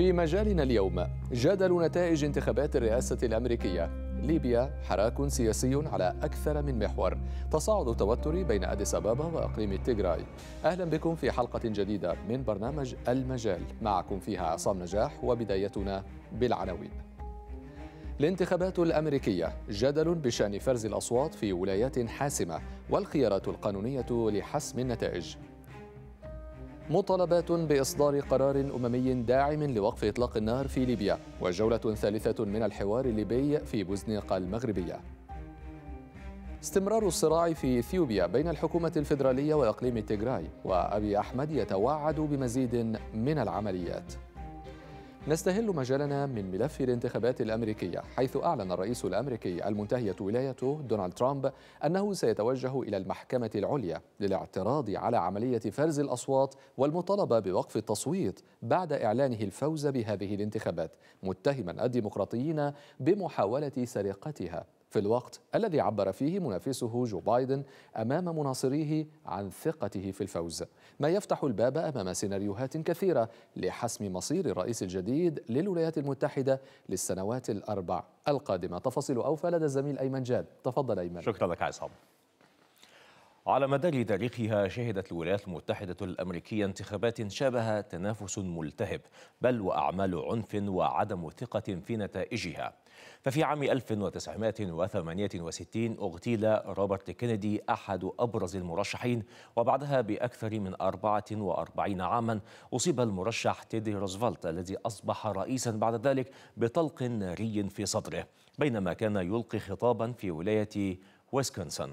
في مجالنا اليوم جدل نتائج انتخابات الرئاسة الأمريكية ليبيا حراك سياسي على أكثر من محور تصاعد التوتر بين أديس أبابا وأقليم التيغراي أهلا بكم في حلقة جديدة من برنامج المجال معكم فيها عصام نجاح وبدايتنا بالعناوين الانتخابات الأمريكية جدل بشأن فرز الأصوات في ولايات حاسمة والخيارات القانونية لحسم النتائج مطالبات بإصدار قرار أممي داعم لوقف إطلاق النار في ليبيا وجولة ثالثة من الحوار الليبي في بوزنيقة المغربية استمرار الصراع في إثيوبيا بين الحكومة الفيدرالية وإقليم تيغراي وأبي أحمد يتوعد بمزيد من العمليات نستهل مجالنا من ملف الانتخابات الأمريكية حيث أعلن الرئيس الأمريكي المنتهية ولايته دونالد ترامب أنه سيتوجه إلى المحكمة العليا للاعتراض على عملية فرز الأصوات والمطالبة بوقف التصويت بعد إعلانه الفوز بهذه الانتخابات متهما الديمقراطيين بمحاولة سرقتها في الوقت الذي عبر فيه منافسه جو بايدن أمام مناصريه عن ثقته في الفوز ما يفتح الباب أمام سيناريوهات كثيرة لحسم مصير الرئيس الجديد للولايات المتحدة للسنوات الأربع القادمة تفاصيل أوفى لدى الزميل أيمن جاد تفضل أيمن شكرا لك عصام على مدار تاريخها شهدت الولايات المتحدة الأمريكية انتخابات شابه تنافس ملتهب بل وأعمال عنف وعدم ثقة في نتائجها ففي عام 1968 اغتيل روبرت كينيدي أحد أبرز المرشحين وبعدها بأكثر من 44 عاما أصيب المرشح تيدي روزفلت الذي أصبح رئيسا بعد ذلك بطلق ناري في صدره بينما كان يلقي خطابا في ولاية ويسكونسن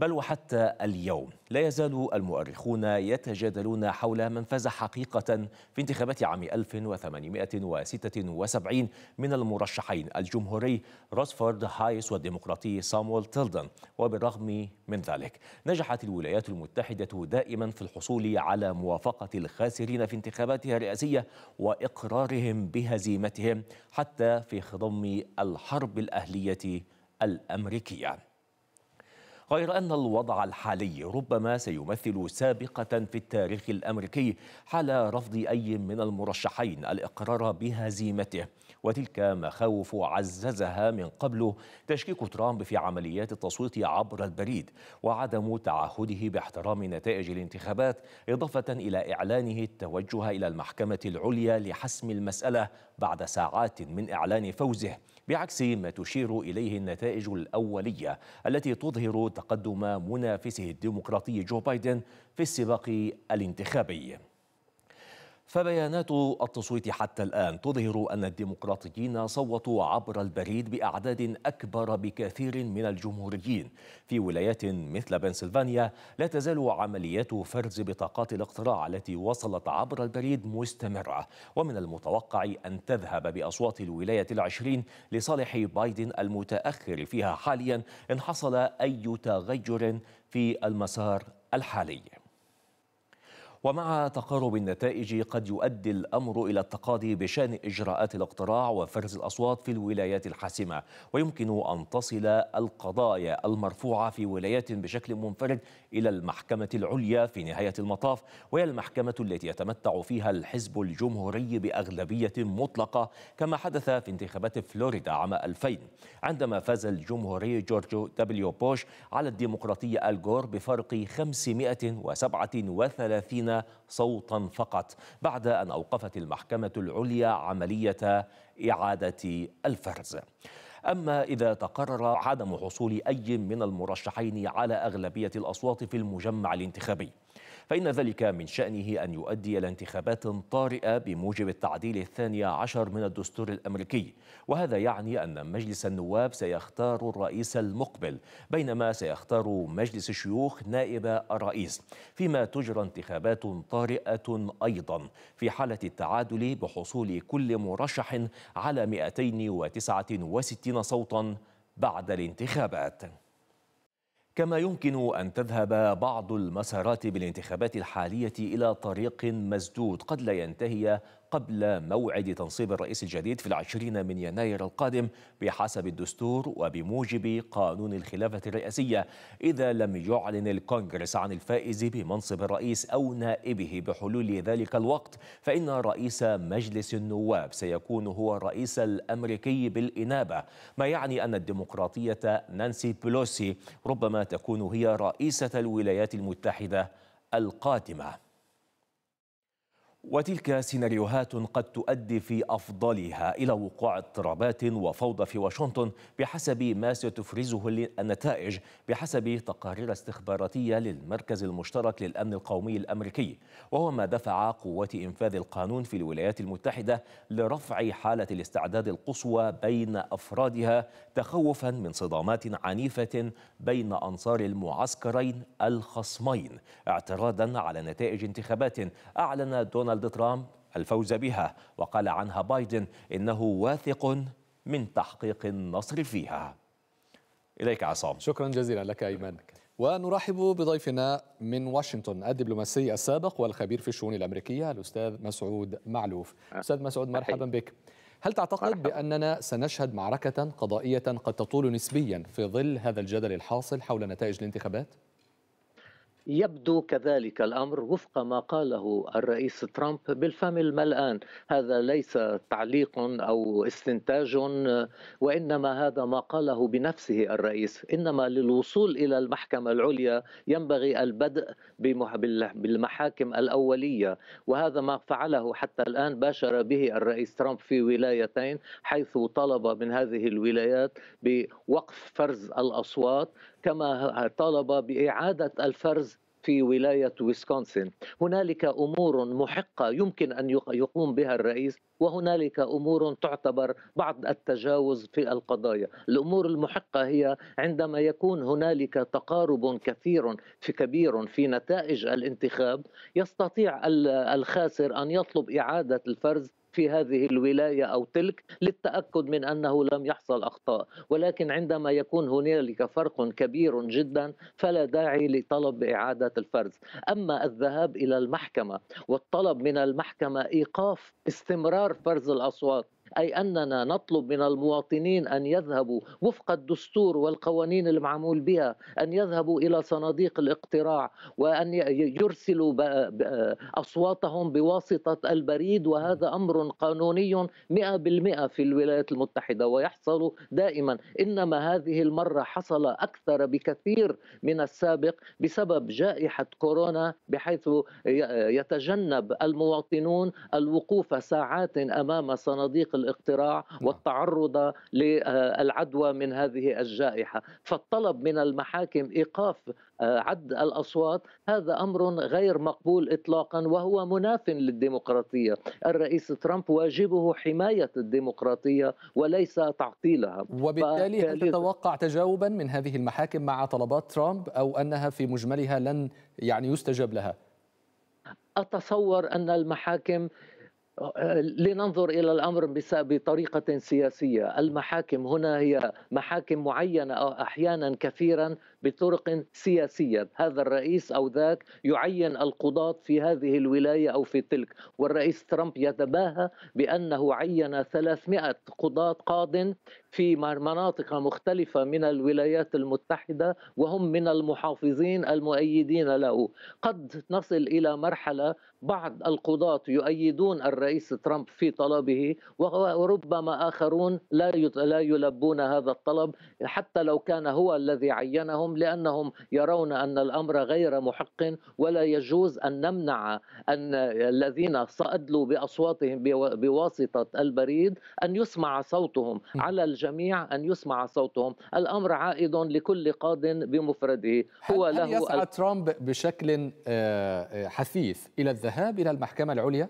بل وحتى اليوم لا يزال المؤرخون يتجادلون حول من فاز حقيقة في انتخابات عام 1876 من المرشحين الجمهوري روزفورد هايس والديمقراطي سامويل تيلدن وبالرغم من ذلك نجحت الولايات المتحدة دائما في الحصول على موافقة الخاسرين في انتخاباتها الرئاسية وإقرارهم بهزيمتهم حتى في خضم الحرب الأهلية الأمريكية غير أن الوضع الحالي ربما سيمثل سابقة في التاريخ الأمريكي حال رفض أي من المرشحين الإقرار بهزيمته وتلك مخاوف عززها من قبل تشكيك ترامب في عمليات التصويت عبر البريد وعدم تعهده باحترام نتائج الانتخابات إضافة إلى إعلانه التوجه إلى المحكمة العليا لحسم المسألة بعد ساعات من إعلان فوزه بعكس ما تشير إليه النتائج الأولية التي تظهر تقدم منافسه الديمقراطي جو بايدن في السباق الانتخابي فبيانات التصويت حتى الآن تظهر أن الديمقراطيين صوتوا عبر البريد بأعداد أكبر بكثير من الجمهوريين في ولايات مثل بنسلفانيا لا تزال عمليات فرز بطاقات الاقتراع التي وصلت عبر البريد مستمرة ومن المتوقع أن تذهب بأصوات الولاية العشرين لصالح بايدن المتأخر فيها حاليا إن حصل أي تغير في المسار الحالي ومع تقارب النتائج قد يؤدي الأمر إلى التقاضي بشأن إجراءات الاقتراع وفرز الأصوات في الولايات الحاسمة ويمكن أن تصل القضايا المرفوعة في ولايات بشكل منفرد إلى المحكمة العليا في نهاية المطاف وهي المحكمة التي يتمتع فيها الحزب الجمهوري بأغلبية مطلقة كما حدث في انتخابات فلوريدا عام 2000 عندما فاز الجمهوري جورجو دبليو بوش على الديمقراطية الجور بفرق 537 صوتا فقط بعد أن أوقفت المحكمة العليا عملية إعادة الفرز أما إذا تقرر عدم حصول أي من المرشحين على أغلبية الأصوات في المجمع الانتخابي فإن ذلك من شأنه أن يؤدي إلى انتخابات طارئة بموجب التعديل الثاني عشر من الدستور الأمريكي وهذا يعني أن مجلس النواب سيختار الرئيس المقبل بينما سيختار مجلس الشيوخ نائب الرئيس فيما تجرى انتخابات طارئة أيضا في حالة التعادل بحصول كل مرشح على 269 صوتا بعد الانتخابات كما يمكن أن تذهب بعض المسارات بالانتخابات الحالية إلى طريق مسدود قد لا ينتهي قبل موعد تنصيب الرئيس الجديد في العشرين من يناير القادم بحسب الدستور وبموجب قانون الخلافة الرئاسية إذا لم يعلن الكونغرس عن الفائز بمنصب الرئيس أو نائبه بحلول ذلك الوقت فإن رئيس مجلس النواب سيكون هو الرئيس الأمريكي بالإنابة ما يعني أن الديمقراطية نانسي بلوسي ربما تكون هي رئيسة الولايات المتحدة القادمة وتلك سيناريوهات قد تؤدي في أفضلها إلى وقوع اضطرابات وفوضى في واشنطن بحسب ما ستفرزه النتائج بحسب تقارير استخباراتية للمركز المشترك للأمن القومي الأمريكي وهو ما دفع قوات إنفاذ القانون في الولايات المتحدة لرفع حالة الاستعداد القصوى بين أفرادها تخوفا من صدامات عنيفة بين أنصار المعسكرين الخصمين اعتراضا على نتائج انتخابات أعلن دونالد دونالد ترامب الفوز بها وقال عنها بايدن انه واثق من تحقيق النصر فيها اليك عصام شكرا جزيلا لك ايمن ونرحب بضيفنا من واشنطن الدبلوماسي السابق والخبير في الشؤون الامريكيه الاستاذ مسعود معلوف استاذ مسعود مرحبا بك هل تعتقد باننا سنشهد معركه قضائيه قد تطول نسبيا في ظل هذا الجدل الحاصل حول نتائج الانتخابات يبدو كذلك الامر وفق ما قاله الرئيس ترامب بالفم الملآن، هذا ليس تعليق او استنتاج وانما هذا ما قاله بنفسه الرئيس، انما للوصول الى المحكمه العليا ينبغي البدء بالمحاكم الاوليه، وهذا ما فعله حتى الان باشر به الرئيس ترامب في ولايتين حيث طلب من هذه الولايات بوقف فرز الاصوات كما طالب باعاده الفرز في ولايه ويسكونسن هنالك امور محقه يمكن ان يقوم بها الرئيس وهنالك امور تعتبر بعض التجاوز في القضايا الامور المحقه هي عندما يكون هنالك تقارب كثير في كبير في نتائج الانتخاب يستطيع الخاسر ان يطلب اعاده الفرز في هذه الولايه او تلك للتاكد من انه لم يحصل اخطاء، ولكن عندما يكون هنالك فرق كبير جدا فلا داعي لطلب اعاده الفرز، اما الذهاب الى المحكمه والطلب من المحكمه ايقاف استمرار فرز الاصوات أي أننا نطلب من المواطنين أن يذهبوا وفق الدستور والقوانين المعمول بها أن يذهبوا إلى صناديق الاقتراع وأن يرسلوا أصواتهم بواسطة البريد وهذا أمر قانوني 100% في الولايات المتحدة ويحصل دائما إنما هذه المرة حصل أكثر بكثير من السابق بسبب جائحة كورونا بحيث يتجنب المواطنون الوقوف ساعات أمام صناديق الاقتراع نعم. والتعرض للعدوى من هذه الجائحه، فالطلب من المحاكم ايقاف آه، عد الاصوات هذا امر غير مقبول اطلاقا وهو مناف للديمقراطيه، الرئيس ترامب واجبه حمايه الديمقراطيه وليس تعطيلها. وبالتالي هل تتوقع تجاوبا من هذه المحاكم مع طلبات ترامب او انها في مجملها لن يعني يستجاب لها؟ اتصور ان المحاكم لننظر الى الامر بطريقه سياسيه، المحاكم هنا هي محاكم معينه او احيانا كثيرا بطرق سياسيه، هذا الرئيس او ذاك يعين القضاة في هذه الولايه او في تلك، والرئيس ترامب يتباهى بانه عين 300 قضاة قاض في مناطق مختلفة من الولايات المتحدة وهم من المحافظين المؤيدين له قد نصل إلى مرحلة بعض القضاة يؤيدون الرئيس ترامب في طلبه وربما آخرون لا لا يلبون هذا الطلب حتى لو كان هو الذي عينهم لأنهم يرون أن الأمر غير محق ولا يجوز أن نمنع أن الذين صأدلوا بأصواتهم بواسطة البريد أن يسمع صوتهم على الج الجميع أن يسمع صوتهم الأمر عائد لكل قاض بمفرده هو هل له يسعى ال... ترامب بشكل آه، آه، حثيث إلى الذهاب إلى المحكمة العليا؟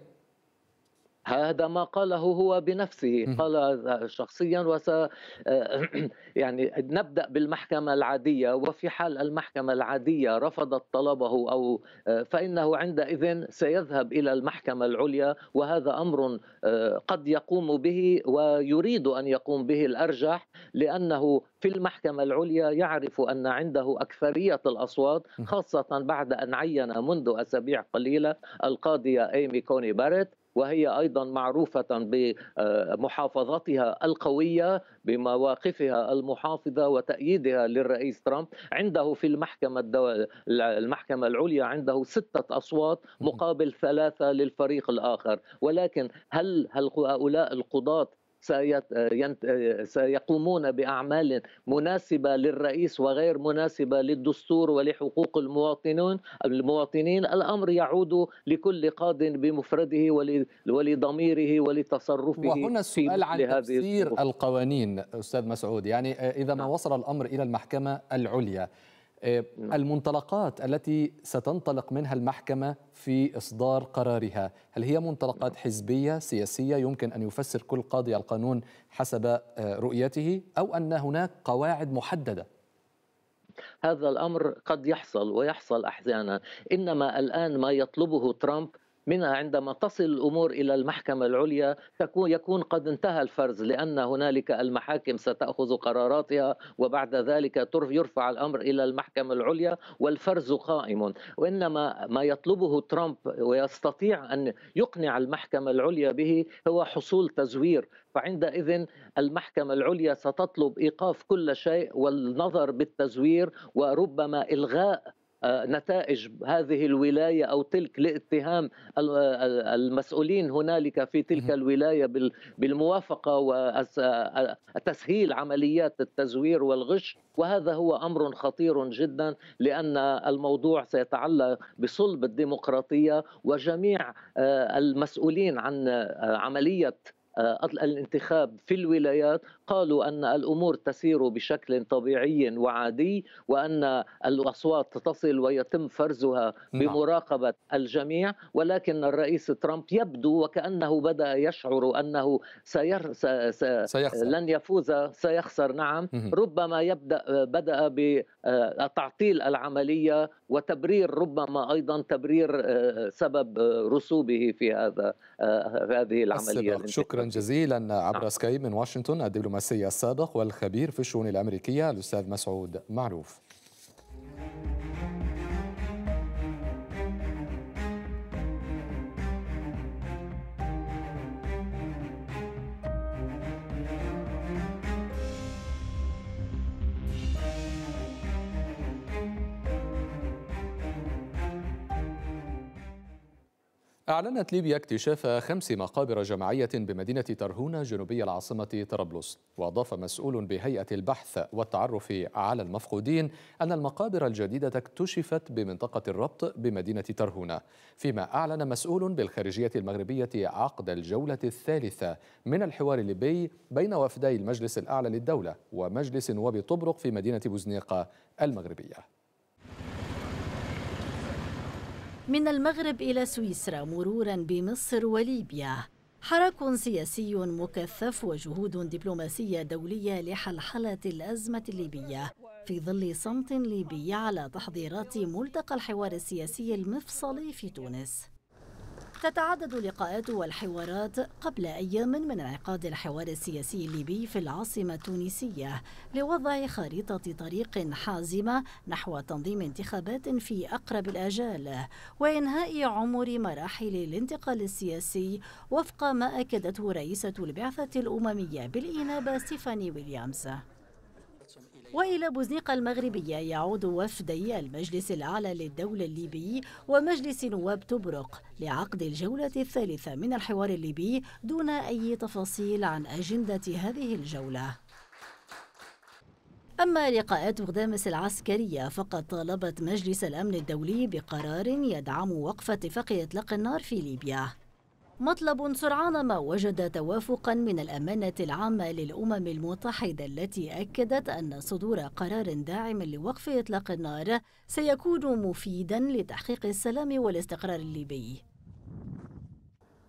هذا ما قاله هو بنفسه قال آه، شخصيا وس آه، يعني نبدا بالمحكمه العاديه وفي حال المحكمه العاديه رفضت طلبه او آه، فانه عندئذ سيذهب الى المحكمه العليا وهذا امر قد يقوم به ويريد ان يقوم به الارجح لانه في المحكمة العليا يعرف أن عنده أكثرية الأصوات خاصة بعد أن عين منذ أسابيع قليلة القاضية إيمي كوني باريت وهي ايضا معروفه بمحافظتها القويه بمواقفها المحافظه وتأييدها للرئيس ترامب عنده في المحكمه الدول... المحكمه العليا عنده سته اصوات مقابل ثلاثه للفريق الاخر ولكن هل هل هؤلاء القضاه سيقومون باعمال مناسبه للرئيس وغير مناسبه للدستور ولحقوق المواطنين المواطنين الامر يعود لكل قاض بمفرده ولضميره ولتصرفه وهنا السؤال عن تفسير القوانين استاذ مسعود يعني اذا ما نعم. وصل الامر الى المحكمه العليا آه، نعم. المنطلقات التي ستنطلق منها المحكمة في إصدار قرارها هل هي منطلقات نعم. حزبية سياسية يمكن أن يفسر كل قاضي القانون حسب آه، رؤيته أو أن هناك قواعد محددة هذا الامر قد يحصل ويحصل احيانا انما الان ما يطلبه ترامب منها عندما تصل الامور الى المحكمه العليا تكون يكون قد انتهى الفرز لان هنالك المحاكم ستاخذ قراراتها وبعد ذلك يرفع الامر الى المحكمه العليا والفرز قائم وانما ما يطلبه ترامب ويستطيع ان يقنع المحكمه العليا به هو حصول تزوير فعندئذ المحكمة العليا ستطلب إيقاف كل شيء والنظر بالتزوير وربما إلغاء آه، نتائج هذه الولايه او تلك لاتهام آه، المسؤولين هنالك في تلك الولايه بالموافقه وتسهيل آه، عمليات التزوير والغش وهذا هو امر خطير جدا لان الموضوع سيتعلق بصلب الديمقراطيه وجميع المسؤولين عن عمليه آه، الانتخاب في الولايات قالوا ان الامور تسير بشكل طبيعي وعادي وان الاصوات تصل ويتم فرزها نعم. بمراقبه الجميع ولكن الرئيس ترامب يبدو وكانه بدا يشعر انه سير س... س... سيخسر. لن يفوز سيخسر نعم ربما يبدا بدا بتعطيل آه، العمليه وتبرير ربما ايضا تبرير آه، سبب رسوبه في هذا هذه العمليه شكرا شكرا جزيلا عبر نعم. سكايب من واشنطن الدبلوماسي السابق والخبير في الشؤون الأمريكية الأستاذ مسعود معروف أعلنت ليبيا اكتشاف خمس مقابر جماعية بمدينة ترهونة جنوبي العاصمة طرابلس وأضاف مسؤول بهيئة البحث والتعرف على المفقودين أن المقابر الجديدة اكتشفت بمنطقة الربط بمدينة ترهونة فيما أعلن مسؤول بالخارجية المغربية عقد الجولة الثالثة من الحوار الليبي بين وفدي المجلس الأعلى للدولة ومجلس نواب طبرق في مدينة بوزنيقة المغربية من المغرب إلى سويسرا مرورا بمصر وليبيا حراك سياسي مكثف وجهود دبلوماسية دولية لحلحلة الأزمة الليبية في ظل صمت ليبي على تحضيرات ملتقى الحوار السياسي المفصلي في تونس تتعدد اللقاءات والحوارات قبل أيام من انعقاد الحوار السياسي الليبي في العاصمة التونسية لوضع خريطة طريق حازمة نحو تنظيم انتخابات في أقرب الآجال وإنهاء عمر مراحل الانتقال السياسي وفق ما أكدته رئيسة البعثة الأممية بالإنابة ستيفاني ويليامز وإلى بوزنيقة المغربية يعود وفدي المجلس الأعلى للدولة الليبي ومجلس نواب تبرق لعقد الجولة الثالثة من الحوار الليبي دون أي تفاصيل عن أجندة هذه الجولة أما لقاءات غدامس العسكرية فقد طالبت مجلس الأمن الدولي بقرار يدعم وقف اتفاق إطلاق النار في ليبيا مطلب سرعان ما وجد توافقا من الأمانة العامة للأمم المتحدة التي أكدت أن صدور قرار داعم لوقف إطلاق النار سيكون مفيدا لتحقيق السلام والاستقرار الليبي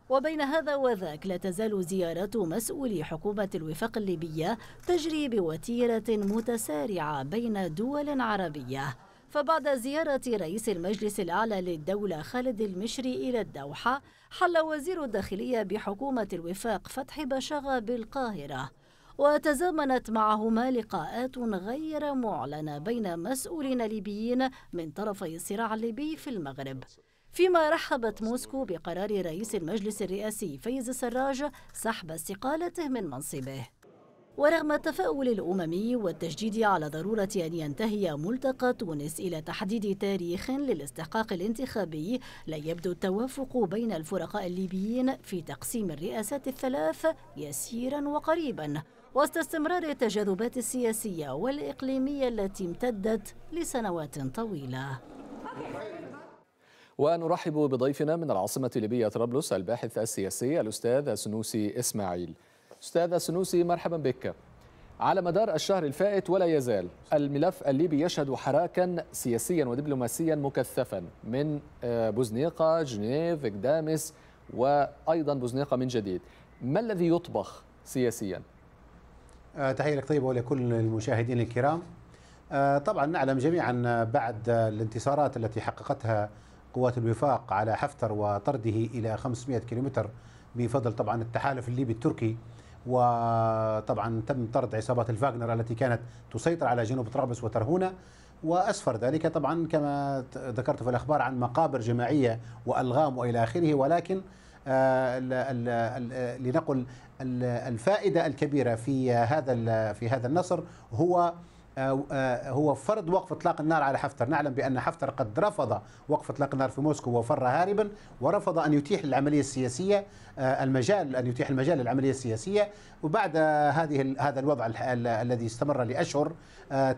وبين هذا وذاك لا تزال زيارات مسؤولي حكومة الوفاق الليبية تجري بوتيرة متسارعة بين دول عربية فبعد زيارة رئيس المجلس الأعلى للدولة خالد المشري إلى الدوحة حل وزير الداخلية بحكومة الوفاق فتحي بشغة بالقاهرة وتزامنت معهما لقاءات غير معلنة بين مسؤولين ليبيين من طرفي الصراع الليبي في المغرب فيما رحبت موسكو بقرار رئيس المجلس الرئاسي فايز السراج سحب استقالته من منصبه ورغم التفاؤل الأممي والتشديد على ضرورة أن ينتهي ملتقى تونس إلى تحديد تاريخ للاستحقاق الانتخابي لا يبدو التوافق بين الفرقاء الليبيين في تقسيم الرئاسات الثلاث يسيرا وقريبا وسط استمرار التجاذبات السياسية والإقليمية التي امتدت لسنوات طويلة ونرحب بضيفنا من العاصمة الليبية طرابلس الباحث السياسي الأستاذ سنوسي إسماعيل أستاذ السنوسي مرحبا بك على مدار الشهر الفائت ولا يزال الملف الليبي يشهد حراكا سياسيا ودبلوماسيا مكثفا من آه، بوزنيقة جنيف قدامس وأيضا بوزنيقة من جديد ما الذي يطبخ سياسيا؟ آه، تحية لك طيبة ولكل المشاهدين الكرام آه، طبعا نعلم جميعا بعد الانتصارات التي حققتها قوات الوفاق على حفتر وطرده إلى 500 كيلومتر بفضل طبعا التحالف الليبي التركي وطبعا تم طرد عصابات الفاغنر التي كانت تسيطر على جنوب طرابلس وترهونه وأسفر ذلك طبعا كما ذكرت في الأخبار عن مقابر جماعية وألغام وإلى آخره ولكن آه، لنقل الفائدة الكبيرة في هذا في هذا النصر هو آه، آه، هو فرض وقف اطلاق النار على حفتر نعلم بان حفتر قد رفض وقف اطلاق النار في موسكو وفر هاربا ورفض ان يتيح للعمليه السياسيه آه، المجال ان يتيح المجال للعمليه السياسيه وبعد هذه هذا الوضع الذي استمر لاشهر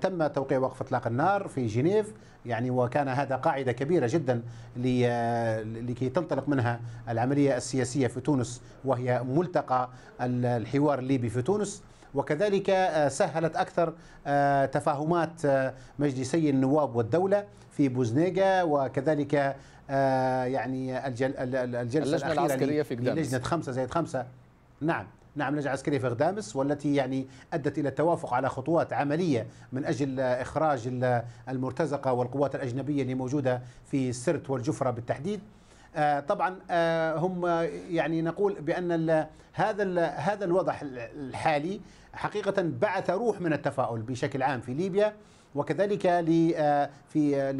تم توقيع وقف اطلاق النار في جنيف يعني وكان هذا قاعده كبيره جدا لكي تنطلق منها العمليه السياسيه في تونس وهي ملتقى الحوار الليبي في تونس وكذلك آه، سهلت أكثر آه، تفاهمات آه، مجلسي النواب والدولة في بوزنيجا وكذلك يعني الجلسة اللجنة العسكرية في قدامس لجنة خمسة زائد خمسة نعم نعم لجنة عسكرية في غدامس والتي يعني أدت إلى التوافق على خطوات عملية من أجل إخراج المرتزقة والقوات الأجنبية اللي موجودة في سرت والجفرة بالتحديد آه، طبعا آه، هم يعني نقول بان هذا هذا الوضع الحالي حقيقه بعث روح من التفاؤل بشكل عام في ليبيا وكذلك آه، في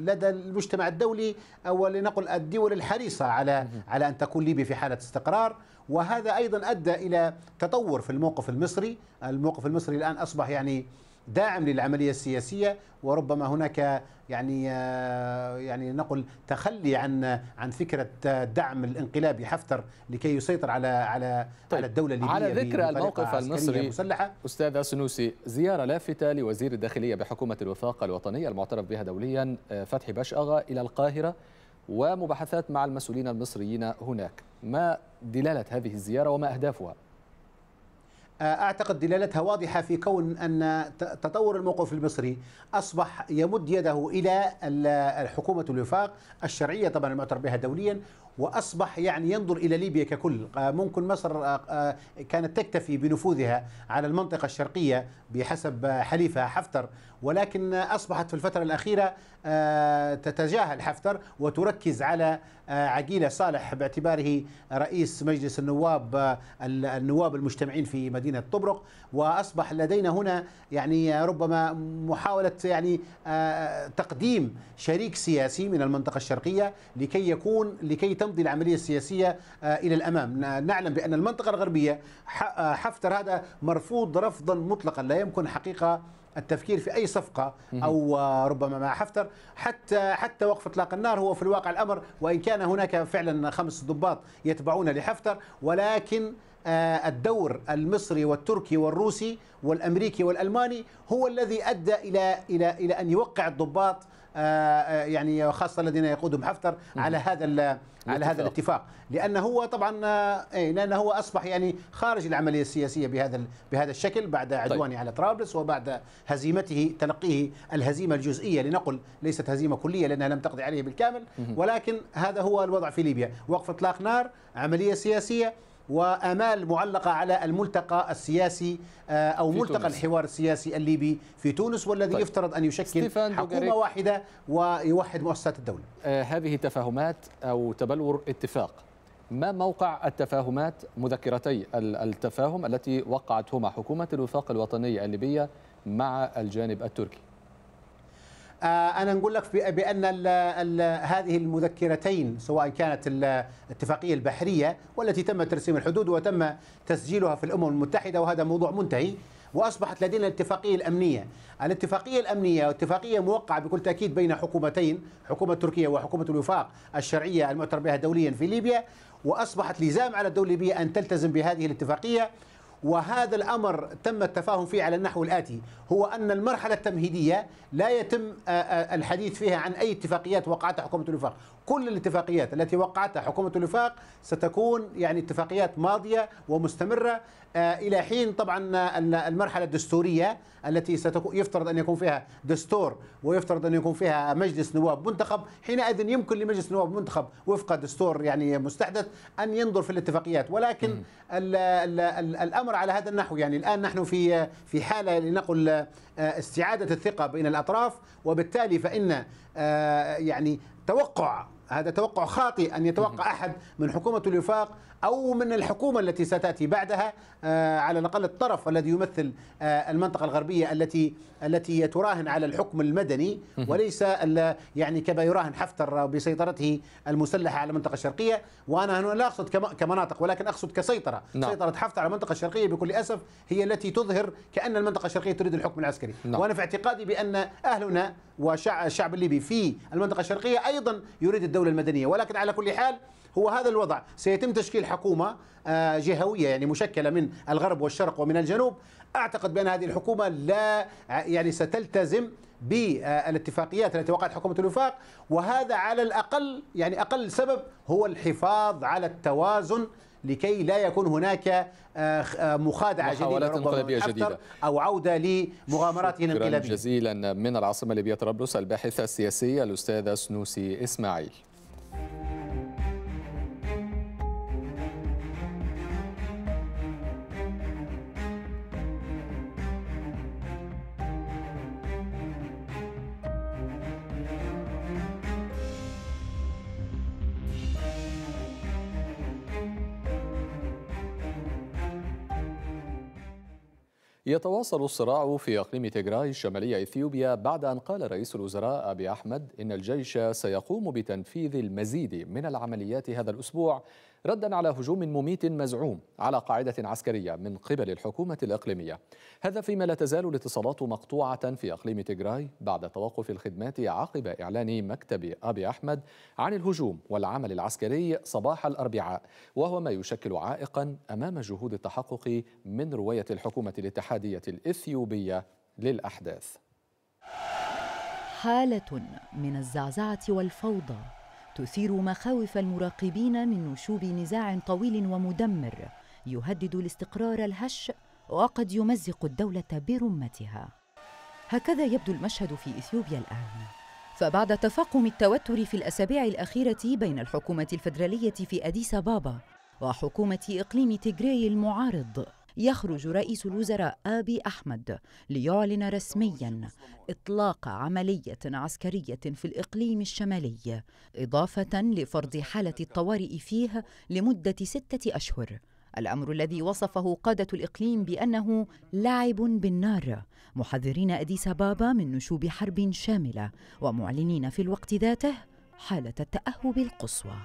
لدى المجتمع الدولي او لنقل الدول الحريصه على على ان تكون ليبيا في حاله استقرار وهذا ايضا ادى الى تطور في الموقف المصري الموقف المصري الان اصبح يعني داعم للعمليه السياسيه وربما هناك يعني آه، يعني نقول تخلي عن عن فكره دعم الانقلابي حفتر لكي يسيطر على على طيب على الدوله الليبيه على ذكر الموقف المصري مسلحة. استاذ سنوسي زياره لافته لوزير الداخليه بحكومه الوفاق الوطنيه المعترف بها دوليا آه، فتحي باشاغا الى القاهره ومباحثات مع المسؤولين المصريين هناك ما دلاله هذه الزياره وما اهدافها آه، أعتقد دلالتها واضحة في كون أن تطور الموقف المصري أصبح يمد يده إلى الحكومة الوفاق الشرعية طبعا المعترف بها دوليا واصبح يعني ينظر الى ليبيا ككل آه، ممكن مصر آه، آه، كانت تكتفي بنفوذها على المنطقه الشرقيه بحسب حليفها حفتر ولكن اصبحت في الفتره الاخيره تتجاهل حفتر وتركز على عقيله صالح باعتباره رئيس مجلس النواب النواب المجتمعين في مدينه طبرق واصبح لدينا هنا يعني ربما محاوله يعني تقديم شريك سياسي من المنطقه الشرقيه لكي يكون لكي تمضي العملية السياسية آه، إلى الأمام نعلم بأن المنطقة الغربية آه، حفتر هذا مرفوض رفضا مطلقا لا يمكن حقيقة التفكير في اي صفقه او آه، ربما مع حفتر حتى حتى وقف اطلاق النار هو في الواقع الامر وان كان هناك فعلا خمس ضباط يتبعون لحفتر ولكن الدور المصري والتركي والروسي والامريكي والالماني هو الذي ادى الى الى الى ان يوقع الضباط يعني خاصه الذين يقودهم حفتر على هذا على هذا الاتفاق لانه هو طبعا آه، إيه، لانه هو اصبح يعني خارج العمليه السياسيه بهذا بهذا الشكل بعد عدوانه طيب. على طرابلس وبعد هزيمته تلقيه الهزيمه الجزئيه لنقل ليست هزيمه كليه لانها لم تقضي عليه بالكامل ولكن هذا هو الوضع في ليبيا وقف اطلاق نار عمليه سياسيه وامال معلقه على الملتقى السياسي آه، او ملتقى تونس. الحوار السياسي الليبي في تونس والذي طيب. يفترض ان يشكل حكومه واحده ويوحد مؤسسات الدوله. آه هذه تفاهمات او تبلور اتفاق. ما موقع التفاهمات مذكرتي التفاهم التي وقعتهما حكومه الوفاق الوطني الليبيه مع الجانب التركي؟ آه، أنا نقول لك بأن الـ الـ هذه المذكرتين سواء كانت الاتفاقية البحرية والتي تم ترسيم الحدود وتم تسجيلها في الأمم المتحدة وهذا موضوع منتهي واصبحت لدينا الاتفاقيه الامنيه، الاتفاقيه الامنيه اتفاقيه موقعه بكل تاكيد بين حكومتين، حكومه تركيا وحكومه الوفاق الشرعيه المعترف بها دوليا في ليبيا، واصبحت لزام على الدوله الليبيه ان تلتزم بهذه الاتفاقيه وهذا الأمر تم التفاهم فيه على النحو الآتي هو أن المرحلة التمهيدية لا يتم الحديث فيها عن أي اتفاقيات وقعتها حكومة الوفاق كل الاتفاقيات التي وقعتها حكومة الوفاق ستكون يعني اتفاقيات ماضية ومستمرة آه، إلى حين طبعا المرحلة الدستورية التي ستكون يفترض أن يكون فيها دستور ويفترض أن يكون فيها مجلس نواب منتخب حينئذ يمكن لمجلس نواب منتخب وفق دستور يعني مستحدث أن ينظر في الاتفاقيات ولكن الـ الـ الـ الأمر على هذا النحو يعني الآن نحن في في حالة لنقل آه، استعادة الثقة بين الأطراف وبالتالي فإن آه، يعني توقع هذا توقع خاطئ أن يتوقع أحد من حكومة الوفاق أو من الحكومة التي ستأتي بعدها آه، على الأقل الطرف الذي يمثل آه، المنطقة الغربية التي التي تراهن على الحكم المدني وليس يعني كما يراهن حفتر بسيطرته المسلحة على المنطقة الشرقية وأنا هنا لا أقصد كمناطق ولكن أقصد كسيطرة نعم. سيطرة حفتر على المنطقة الشرقية بكل أسف هي التي تظهر كأن المنطقة الشرقية تريد الحكم العسكري نعم. وأنا في اعتقادي بأن أهلنا والشعب الليبي في المنطقة الشرقية أيضا يريد الدولة الدولة المدنية ولكن على كل حال هو هذا الوضع سيتم تشكيل حكومة آه، جهوية يعني مشكلة من الغرب والشرق ومن الجنوب أعتقد بأن هذه الحكومة لا يعني ستلتزم بالاتفاقيات التي وقعت حكومة الوفاق وهذا على الأقل يعني أقل سبب هو الحفاظ على التوازن لكي لا يكون هناك آه، آه، مخادعة جديدة انقلابية جديدة أو عودة لمغامرات انقلابية شكرا جزيلا من العاصمة الليبية طرابلس الباحث السياسي الأستاذ سنوسي إسماعيل يتواصل الصراع في إقليم تيغراي الشمالية إثيوبيا بعد أن قال رئيس الوزراء أبي أحمد إن الجيش سيقوم بتنفيذ المزيد من العمليات هذا الأسبوع ردا على هجوم مميت مزعوم على قاعدة عسكرية من قبل الحكومة الإقليمية هذا فيما لا تزال الاتصالات مقطوعة في أقليم تيغراي بعد توقف الخدمات عقب إعلان مكتب أبي أحمد عن الهجوم والعمل العسكري صباح الأربعاء وهو ما يشكل عائقا أمام جهود التحقق من رواية الحكومة الاتحادية الإثيوبية للأحداث حالة من الزعزعة والفوضى تثير مخاوف المراقبين من نشوب نزاع طويل ومدمر يهدد الاستقرار الهش وقد يمزق الدولة برمتها. هكذا يبدو المشهد في إثيوبيا الآن. فبعد تفاقم التوتر في الأسابيع الأخيرة بين الحكومة الفدرالية في أديس بابا وحكومة إقليم تيغراي المعارض يخرج رئيس الوزراء آبي أحمد ليعلن رسميا إطلاق عملية عسكرية في الإقليم الشمالي إضافة لفرض حالة الطوارئ فيه لمدة ستة أشهر الأمر الذي وصفه قادة الإقليم بأنه لعب بالنار محذرين أديس بابا من نشوب حرب شاملة ومعلنين في الوقت ذاته حالة التأهب القصوى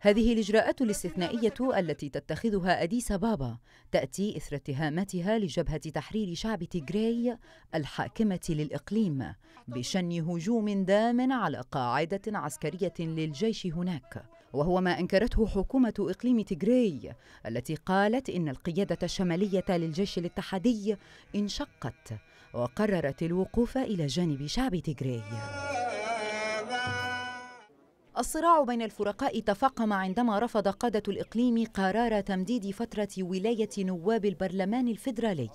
هذه الإجراءات الاستثنائية التي تتخذها أديس بابا تأتي إثر اتهاماتها لجبهة تحرير شعب تيغراي الحاكمة للإقليم بشن هجوم دام على قاعدة عسكرية للجيش هناك وهو ما أنكرته حكومة إقليم تيغراي التي قالت إن القيادة الشمالية للجيش الاتحادي انشقت وقررت الوقوف إلى جانب شعب تيغراي الصراع بين الفرقاء تفاقم عندما رفض قادة الإقليم قرار تمديد فترة ولاية نواب البرلمان الفيدرالي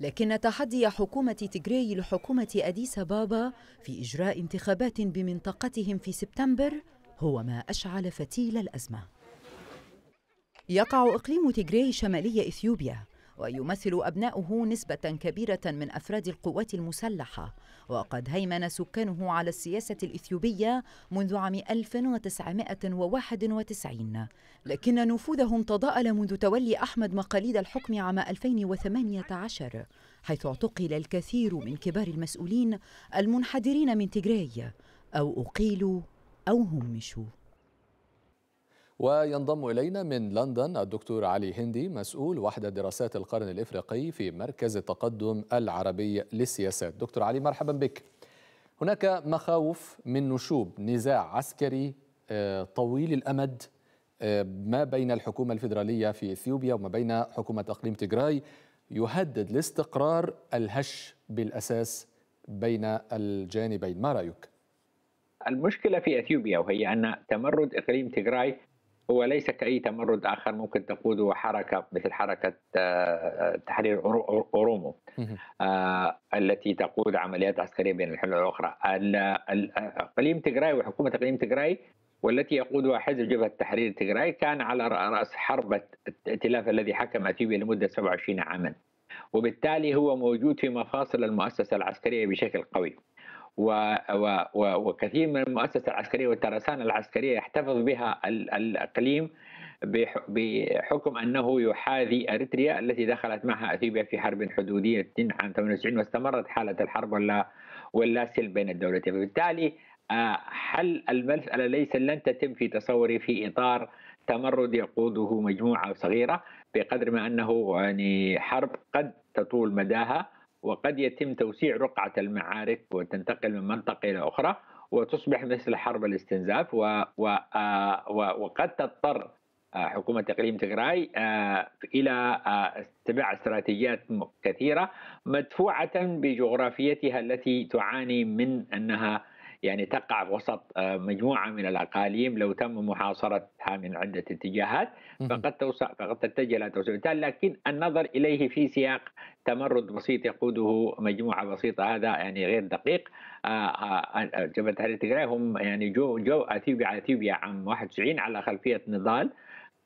لكن تحدي حكومة تيغراي لحكومة أديس بابا في إجراء انتخابات بمنطقتهم في سبتمبر هو ما أشعل فتيل الأزمة يقع إقليم تيغراي شمالي إثيوبيا ويمثل أبناؤه نسبة كبيرة من أفراد القوات المسلحة وقد هيمن سكانه على السياسة الإثيوبية منذ عام 1991 لكن نفوذهم تضاءل منذ تولي أحمد مقاليد الحكم عام 2018 حيث اعتقل الكثير من كبار المسؤولين المنحدرين من تيغراي أو أقيلوا أو همشوا وينضم إلينا من لندن الدكتور علي هندي مسؤول وحدة دراسات القرن الإفريقي في مركز التقدم العربي للسياسات دكتور علي مرحبا بك هناك مخاوف من نشوب نزاع عسكري آه، طويل الأمد آه، ما بين الحكومة الفيدرالية في إثيوبيا وما بين حكومة أقليم تجراي يهدد الاستقرار الهش بالأساس بين الجانبين ما رأيك؟ المشكله في اثيوبيا وهي ان تمرد اقليم تجراي هو ليس كأي تمرد آخر ممكن تقوده حركة مثل حركة آه، تحرير أورومو آه، التي تقود عمليات عسكرية بين الحلول الأخرى اقليم تجراي وحكومة اقليم تجراي والتي يقودها حزب جبهة تحرير تجراي كان على رأس حرب الائتلاف الذي حكم أثيوبيا لمدة 27 عاما وبالتالي هو موجود في مفاصل المؤسسة العسكرية بشكل قوي و و و وكثير من المؤسسة العسكرية والترسانة العسكرية يحتفظ بها الإقليم بحكم أنه يحاذي أريتريا التي دخلت معها أثيوبيا في حرب حدودية عام 98 واستمرت حالة الحرب ولا ولا سلم بين الدولتين فبالتالي آه، حل المسألة ليس لن تتم في تصوري في إطار تمرد يقوده مجموعة صغيرة بقدر ما أنه يعني حرب قد تطول مداها وقد يتم توسيع رقعة المعارك وتنتقل من منطقة إلى أخرى وتصبح مثل حرب الاستنزاف و و آه، و وقد تضطر آه، حكومة إقليم تغراي آه، إلى اتباع استراتيجيات كثيرة مدفوعة بجغرافيتها التي تعاني من أنها يعني تقع وسط آه، مجموعة من الأقاليم لو تم محاصرتها من عدة اتجاهات فقد توسع فقد تتجه إلى توسع لكن النظر إليه في سياق تمرد بسيط يقوده مجموعة بسيطة هذا يعني غير دقيق آه، آه، جبهة تحرير تجارية هم يعني جو, جو أثيوبيا على أثيوبيا عام 91 على خلفية نضال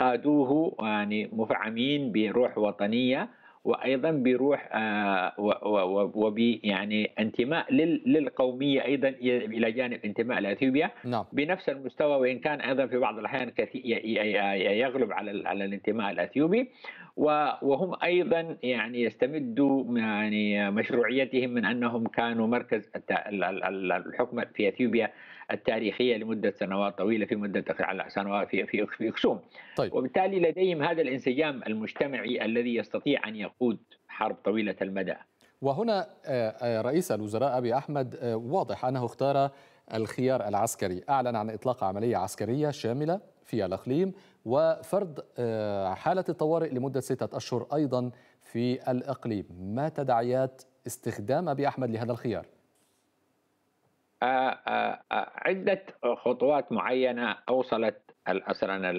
قادوه يعني مفعمين بروح وطنية وايضا بروح آه، وب يعني انتماء للقوميه ايضا الى جانب انتماء لاثيوبيا نعم. بنفس المستوى وان كان ايضا في بعض الاحيان يغلب على على الانتماء الاثيوبي وهم ايضا يعني يستمدوا يعني مشروعيتهم من انهم كانوا مركز الحكم في اثيوبيا التاريخيه لمده سنوات طويله في مده على سنوات في في في اكسوم طيب. وبالتالي لديهم هذا الانسجام المجتمعي الذي يستطيع ان يقود حرب طويله المدى وهنا آه، آه، رئيس الوزراء ابي احمد آه، واضح انه اختار الخيار العسكري اعلن عن اطلاق عمليه عسكريه شامله في الاقليم وفرض حاله الطوارئ لمده سته اشهر ايضا في الاقليم ما تداعيات استخدام ابي احمد لهذا الخيار آه، آه، آه، عدة خطوات معينة أوصلت الأسرنا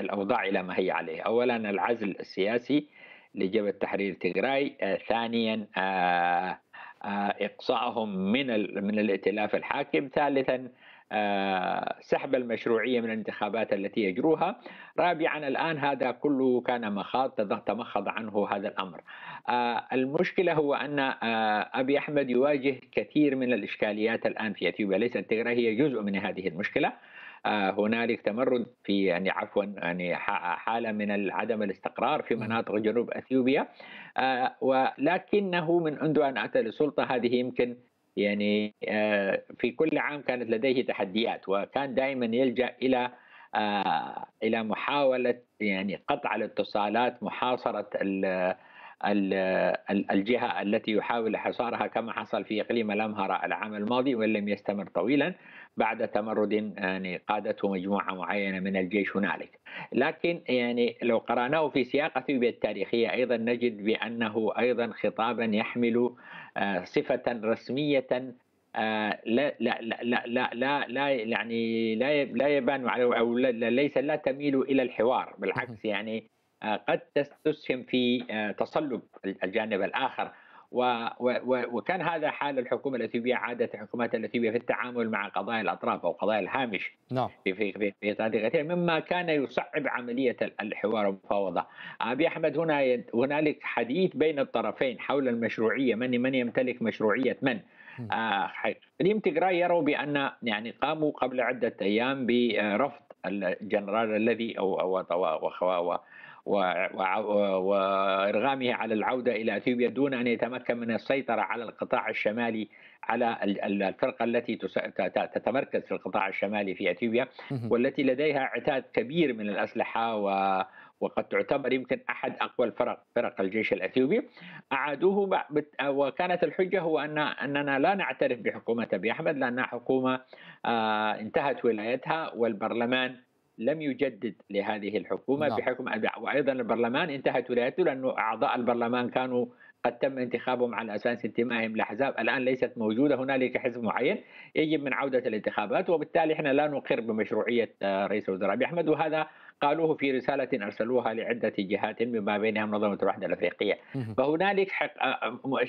الأوضاع إلى ما هي عليه أولا العزل السياسي لجبهة تحرير تيغراي ثانيا إقصائهم من الائتلاف الحاكم ثالثا سحب المشروعيه من الانتخابات التي يجروها رابعا الان هذا كله كان مخاض تمخض عنه هذا الامر آه، المشكله هو ان آه، ابي احمد يواجه كثير من الاشكاليات الان في اثيوبيا ليس التجربه هي جزء من هذه المشكله آه، هنالك تمرد في يعني عفوا يعني حاله من عدم الاستقرار في مناطق جنوب اثيوبيا ولكنه من منذ ان اتى للسلطه هذه يمكن يعني آه، في كل عام كانت لديه تحديات وكان دائما يلجا الى آه، الى محاوله يعني قطع الاتصالات محاصره الجهة التي يحاول حصارها كما حصل في إقليم الأمهرة العام الماضي وإن لم يستمر طويلا بعد تمرد يعني قادته مجموعة معينة من الجيش هنالك لكن يعني لو قرأناه في سياق اثيوبيا التاريخية أيضا نجد بأنه أيضا خطابا يحمل آه، صفة رسمية آه، لا لا لا لا لا, لا يعني لا لا يبان عليه او ليس لا تميل الى الحوار بالعكس يعني آه، قد تسهم في آه، تصلب الجانب الاخر وكان هذا حال الحكومه الاثيوبيه عاده الحكومات الاثيوبيه في التعامل مع قضايا الاطراف او قضايا الهامش نعم في في في كثير مما كان يصعب عمليه الحوار والمفاوضه. ابي احمد هنا هنالك حديث بين الطرفين حول المشروعيه من من يمتلك مشروعيه من آه قديم يروا بان يعني قاموا قبل عده ايام برفض الجنرال الذي او او, أو, أو, أو وارغامه على العوده الى اثيوبيا دون ان يتمكن من السيطره على القطاع الشمالي على الفرقه التي تتمركز في القطاع الشمالي في اثيوبيا والتي لديها عتاد كبير من الاسلحه و وقد تعتبر يمكن احد اقوى الفرق فرق الجيش الاثيوبي اعادوه وكانت الحجه هو ان اننا لا نعترف بحكومه ابي احمد لانها حكومه آه، انتهت ولايتها والبرلمان لم يجدد لهذه الحكومه نعم. بحكم وايضا البرلمان انتهت ولايته لانه اعضاء البرلمان كانوا قد تم انتخابهم على اساس انتمائهم لاحزاب الان ليست موجوده هنالك حزب معين يجب من عوده الانتخابات وبالتالي احنا لا نقر بمشروعيه آه، رئيس الوزراء ابي احمد وهذا قالوه في رسالة أرسلوها لعدة جهات بما بينها منظمة الوحدة الأفريقية فهنالك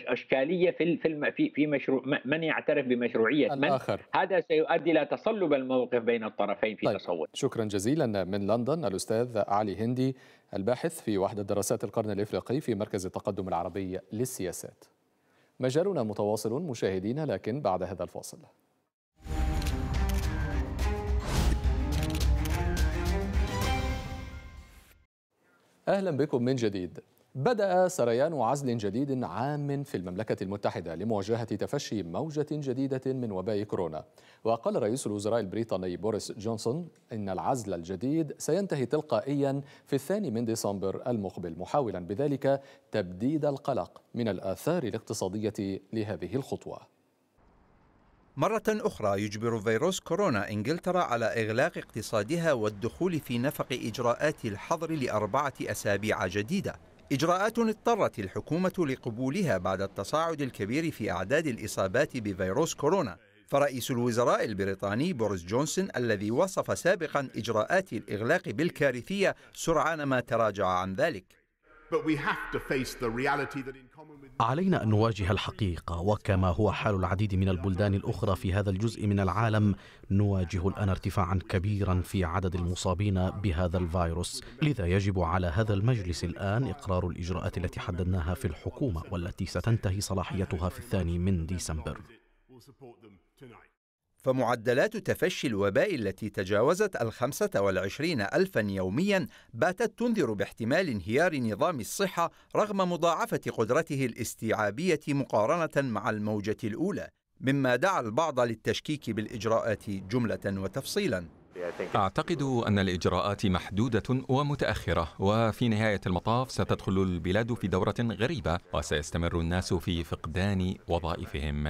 إشكالية في في في مشروع من يعترف بمشروعية من الآخر. هذا سيؤدي إلى تصلب الموقف بين الطرفين في طيب. تصور شكرا جزيلا من لندن الأستاذ علي هندي الباحث في وحدة دراسات القرن الإفريقي في مركز التقدم العربي للسياسات مجالنا متواصل مشاهدينا لكن بعد هذا الفاصل أهلا بكم من جديد بدأ سريان عزل جديد عام في المملكة المتحدة لمواجهة تفشي موجة جديدة من وباء كورونا وقال رئيس الوزراء البريطاني بوريس جونسون إن العزل الجديد سينتهي تلقائيا في الثاني من ديسمبر المقبل محاولا بذلك تبديد القلق من الآثار الاقتصادية لهذه الخطوة مرة أخرى يجبر فيروس كورونا إنجلترا على إغلاق اقتصادها والدخول في نفق إجراءات الحظر لأربعة أسابيع جديدة إجراءات اضطرت الحكومة لقبولها بعد التصاعد الكبير في أعداد الإصابات بفيروس كورونا فرئيس الوزراء البريطاني بوريس جونسون الذي وصف سابقا إجراءات الإغلاق بالكارثية سرعان ما تراجع عن ذلك علينا أن نواجه الحقيقة وكما هو حال العديد من البلدان الأخرى في هذا الجزء من العالم نواجه الآن ارتفاعا كبيرا في عدد المصابين بهذا الفيروس لذا يجب على هذا المجلس الآن إقرار الإجراءات التي حددناها في الحكومة والتي ستنتهي صلاحيتها في الثاني من ديسمبر فمعدلات تفشي الوباء التي تجاوزت الخمسة والعشرين ألفا يوميا باتت تنذر باحتمال انهيار نظام الصحة رغم مضاعفة قدرته الاستيعابية مقارنة مع الموجة الأولى مما دعا البعض للتشكيك بالإجراءات جملة وتفصيلا أعتقد أن الإجراءات محدودة ومتأخرة وفي نهاية المطاف ستدخل البلاد في دورة غريبة وسيستمر الناس في فقدان وظائفهم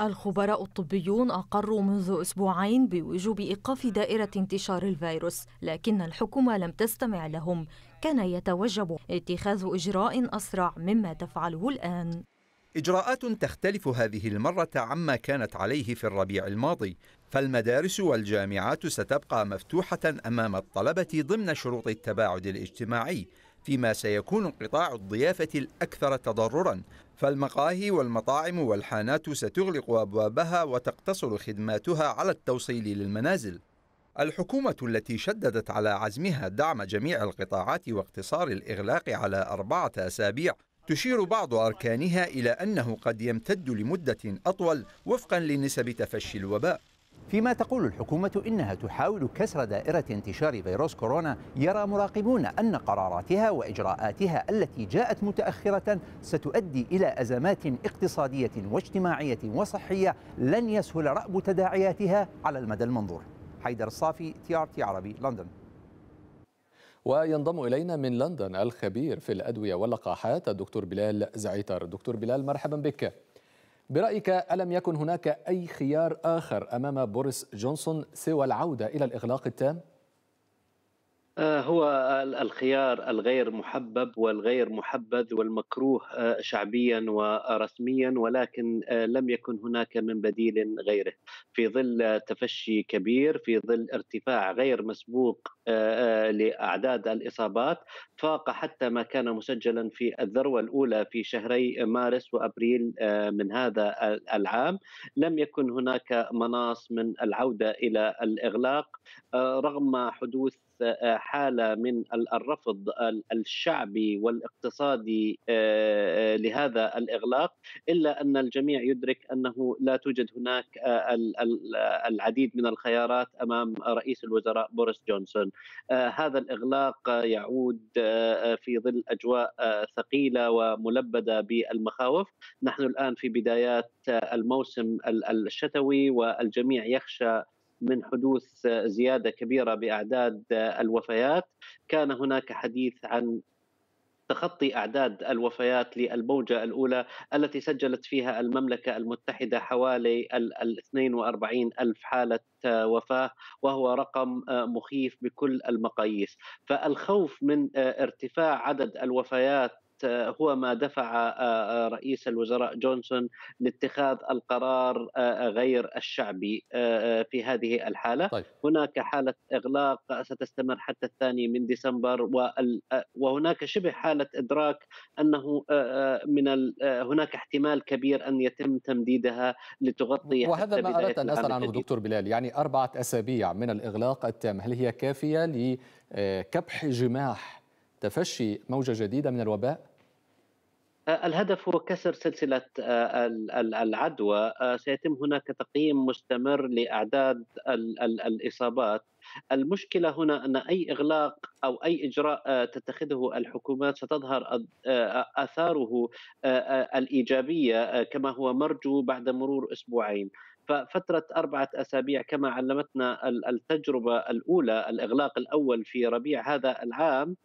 الخبراء الطبيون أقروا منذ أسبوعين بوجوب إيقاف دائرة انتشار الفيروس لكن الحكومة لم تستمع لهم كان يتوجب اتخاذ إجراء أسرع مما تفعله الآن إجراءات تختلف هذه المرة عما كانت عليه في الربيع الماضي فالمدارس والجامعات ستبقى مفتوحة أمام الطلبة ضمن شروط التباعد الاجتماعي فيما سيكون قطاع الضيافة الأكثر تضررا فالمقاهي والمطاعم والحانات ستغلق أبوابها وتقتصر خدماتها على التوصيل للمنازل الحكومة التي شددت على عزمها دعم جميع القطاعات واقتصار الإغلاق على أربعة أسابيع تشير بعض أركانها إلى أنه قد يمتد لمدة أطول وفقا لنسب تفشي الوباء فيما تقول الحكومة إنها تحاول كسر دائرة انتشار فيروس كورونا يرى مراقبون أن قراراتها وإجراءاتها التي جاءت متأخرة ستؤدي إلى أزمات اقتصادية واجتماعية وصحية لن يسهل رأب تداعياتها على المدى المنظور حيدر الصافي تي آر تي عربي لندن وينضم إلينا من لندن الخبير في الأدوية واللقاحات الدكتور بلال زعيتر دكتور بلال مرحبا بك برأيك ألم يكن هناك أي خيار آخر أمام بوريس جونسون سوى العودة إلى الإغلاق التام؟ آه، هو الخيار الغير محبب والغير محبذ والمكروه آه، شعبيا ورسميا ولكن آه، لم يكن هناك من بديل غيره في ظل تفشي كبير في ظل ارتفاع غير مسبوق لاعداد الاصابات فاق حتى ما كان مسجلا في الذروه الاولى في شهري مارس وابريل من هذا العام لم يكن هناك مناص من العوده الى الاغلاق رغم حدوث حاله من الرفض الشعبي والاقتصادي آه، آه، لهذا الاغلاق الا ان الجميع يدرك انه لا توجد هناك آه، العديد من الخيارات امام رئيس الوزراء بوريس جونسون هذا الاغلاق يعود في ظل اجواء ثقيله وملبده بالمخاوف نحن الان في بدايات الموسم الشتوي والجميع يخشى من حدوث زياده كبيره باعداد الوفيات كان هناك حديث عن تخطي اعداد الوفيات للموجه الاولى التي سجلت فيها المملكه المتحده حوالي ال 42 الف حاله وفاه وهو رقم مخيف بكل المقاييس فالخوف من ارتفاع عدد الوفيات هو ما دفع آه، آه، رئيس الوزراء جونسون لاتخاذ القرار آه، غير الشعبي في هذه الحاله طيب. هناك حاله اغلاق ستستمر حتى الثاني من ديسمبر وهناك شبه حاله ادراك انه من هناك احتمال كبير ان يتم تمديدها لتغطي وهذا ما اردت ان اسال عنه دكتور بلال يعني اربعه اسابيع من الاغلاق التام هل هي كافيه لكبح جماح تفشي موجه جديده من الوباء؟ آه، الهدف هو كسر سلسلة آه، العدوى آه، سيتم هناك تقييم مستمر لأعداد الإصابات المشكلة هنا أن أي إغلاق أو أي إجراء تتخذه الحكومات ستظهر آثاره الإيجابية كما هو مرجو بعد مرور أسبوعين ففترة أربعة أسابيع كما علمتنا التجربة الأولى الإغلاق الأول في ربيع هذا العام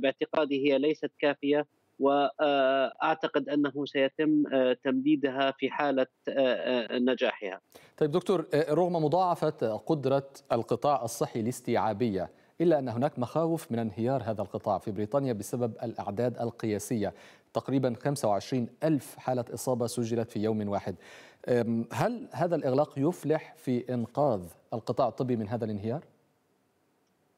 باعتقادي هي ليست كافية واعتقد انه سيتم آه، تمديدها في حاله آه، آه، نجاحها. طيب دكتور رغم مضاعفه قدره القطاع الصحي الاستيعابيه الا ان هناك مخاوف من انهيار هذا القطاع في بريطانيا بسبب الاعداد القياسيه تقريبا 25 ألف حالة إصابة سجلت في يوم واحد هل هذا الإغلاق يفلح في إنقاذ القطاع الطبي من هذا الانهيار؟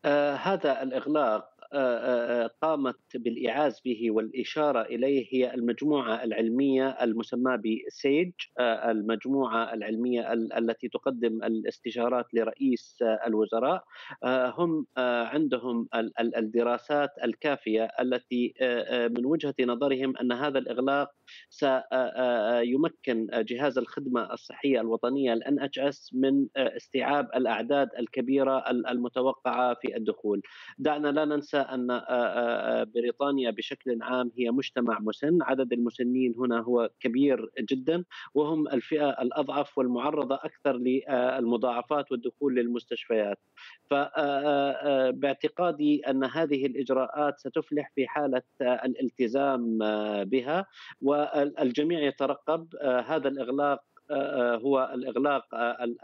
آه هذا الإغلاق آه، آه، آه، قامت بالإعاز به والإشارة إليه هي المجموعة العلمية المسماة بسيج المجموعة العلمية التي تقدم الاستشارات لرئيس الوزراء هم عندهم الدراسات الكافية التي من وجهة نظرهم أن هذا الإغلاق سيمكن جهاز الخدمة الصحية الوطنية الان اتش اس من استيعاب الأعداد الكبيرة المتوقعة في الدخول دعنا لا ننسى ان بريطانيا بشكل عام هي مجتمع مسن، عدد المسنين هنا هو كبير جدا وهم الفئه الاضعف والمعرضه اكثر للمضاعفات والدخول للمستشفيات. فباعتقادي ان هذه الاجراءات ستفلح في حاله الالتزام بها والجميع يترقب هذا الاغلاق هو الاغلاق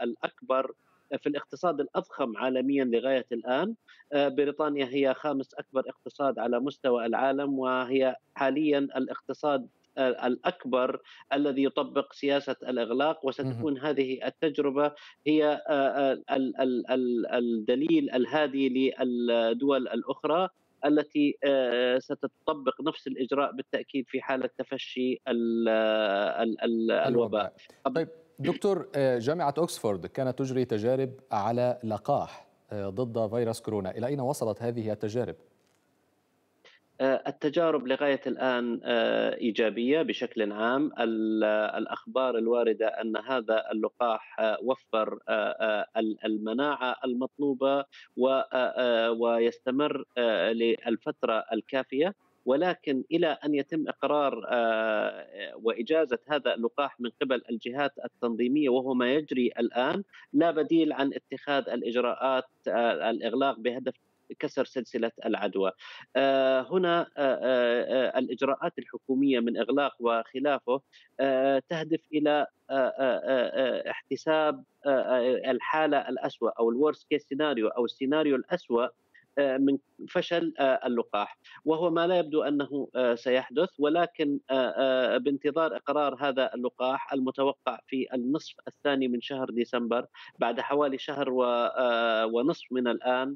الاكبر في الاقتصاد الأضخم عالميا لغاية الآن آه، بريطانيا هي خامس أكبر اقتصاد على مستوى العالم وهي حاليا الاقتصاد آه، الاكبر الذي يطبق سياسه الاغلاق وستكون هذه التجربه هي آه، الدليل الهادي للدول الاخرى التي ستطبق نفس الاجراء بالتاكيد في حاله تفشي الوباء. طيب دكتور آه، جامعة أكسفورد كانت تجري تجارب على لقاح آه، ضد فيروس كورونا إلى أين وصلت هذه التجارب؟ آه، التجارب لغاية الآن إيجابية بشكل عام الأخبار الواردة أن هذا اللقاح وفر المناعة المطلوبة ويستمر للفترة الكافية ولكن الى ان يتم اقرار آه، واجازه هذا اللقاح من قبل الجهات التنظيميه وهو ما يجري الان لا بديل عن اتخاذ الاجراءات آه، الاغلاق بهدف كسر سلسله العدوى. آه، هنا الاجراءات الحكوميه من اغلاق وخلافه تهدف الى احتساب الحاله الاسوء او الورست كيس سيناريو او السيناريو الاسوء آه، من فشل آه، اللقاح وهو ما لا يبدو انه آه، سيحدث ولكن بانتظار اقرار هذا اللقاح المتوقع في النصف الثاني من شهر ديسمبر بعد حوالي شهر ونصف من الان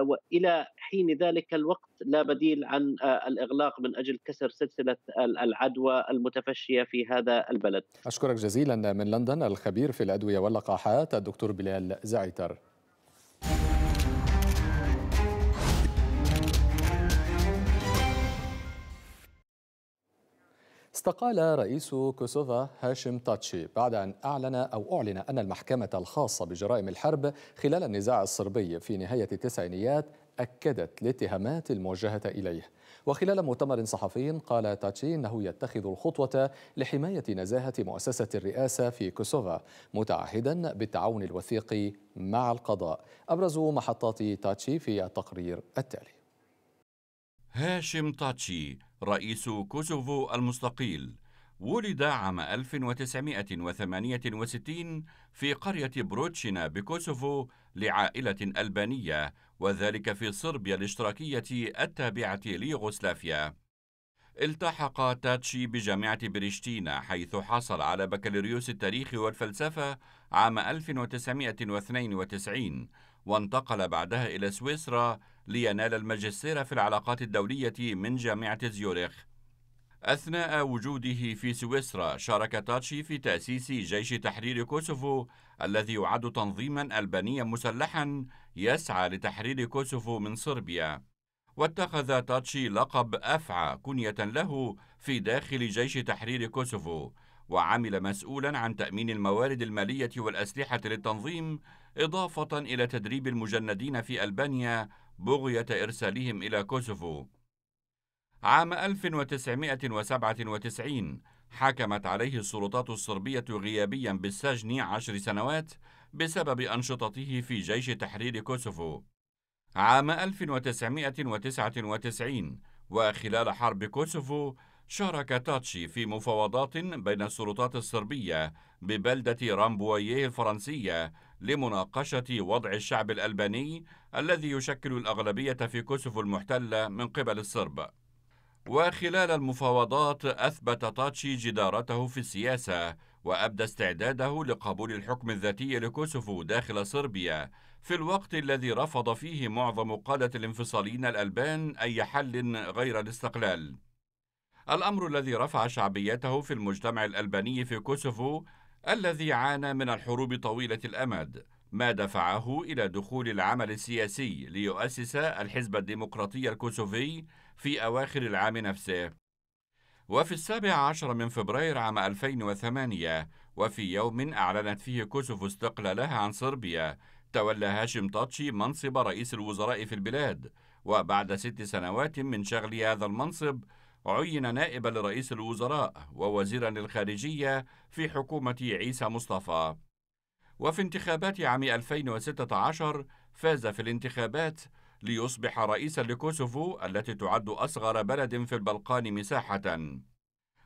والى حين ذلك الوقت لا بديل عن الاغلاق من اجل كسر سلسله العدوى المتفشيه في هذا البلد. اشكرك جزيلا من لندن الخبير في الادويه واللقاحات الدكتور بلال زعتر. استقال رئيس كوسوفا هاشم تاتشي بعد أن أعلن أو أعلن أن المحكمة الخاصة بجرائم الحرب خلال النزاع الصربي في نهاية التسعينيات أكدت الاتهامات الموجهة إليه وخلال مؤتمر صحفي قال تاتشي أنه يتخذ الخطوة لحماية نزاهة مؤسسة الرئاسة في كوسوفا متعهدا بالتعاون الوثيق مع القضاء أبرز محطات تاتشي في التقرير التالي هاشم تاتشي رئيس كوسوفو المستقيل ولد عام 1968 في قرية بروتشينا بكوسوفو لعائلة ألبانية وذلك في صربيا الاشتراكية التابعة ليوغوسلافيا. التحق تاتشي بجامعة بريشتينا حيث حصل على بكالوريوس التاريخ والفلسفة عام 1992 وانتقل بعدها إلى سويسرا لينال الماجستير في العلاقات الدولية من جامعة زيوريخ أثناء وجوده في سويسرا شارك تاتشي في تأسيس جيش تحرير كوسوفو الذي يعد تنظيما ألبانيا مسلحا يسعى لتحرير كوسوفو من صربيا واتخذ تاتشي لقب أفعى كنية له في داخل جيش تحرير كوسوفو وعمل مسؤولا عن تأمين الموارد المالية والأسلحة للتنظيم إضافة إلى تدريب المجندين في ألبانيا بغية إرسالهم إلى كوسوفو. عام 1997 حكمت عليه السلطات الصربية غيابيا بالسجن عشر سنوات بسبب أنشطته في جيش تحرير كوسوفو. عام 1999 وخلال حرب كوسوفو شارك تاتشي في مفاوضات بين السلطات الصربية ببلدة رامبوييه الفرنسية لمناقشة وضع الشعب الألباني الذي يشكل الأغلبية في كوسوفو المحتلة من قبل الصرب. وخلال المفاوضات أثبت تاتشي جدارته في السياسة وأبدى استعداده لقبول الحكم الذاتي لكوسوفو داخل صربيا في الوقت الذي رفض فيه معظم قادة الانفصاليين الألبان أي حل غير الاستقلال. الأمر الذي رفع شعبيته في المجتمع الألباني في كوسوفو الذي عانى من الحروب طويلة الأمد ما دفعه إلى دخول العمل السياسي ليؤسس الحزب الديمقراطي الكوسوفي في أواخر العام نفسه وفي السابع عشر من فبراير عام 2008 وفي يوم أعلنت فيه كوسوفو استقلالها عن صربيا تولى هاشم تاتشي منصب رئيس الوزراء في البلاد وبعد ست سنوات من شغل هذا المنصب عين نائبا لرئيس الوزراء ووزيرا للخارجية في حكومة عيسى مصطفى وفي انتخابات عام 2016 فاز في الانتخابات ليصبح رئيسا لكوسوفو التي تعد أصغر بلد في البلقان مساحة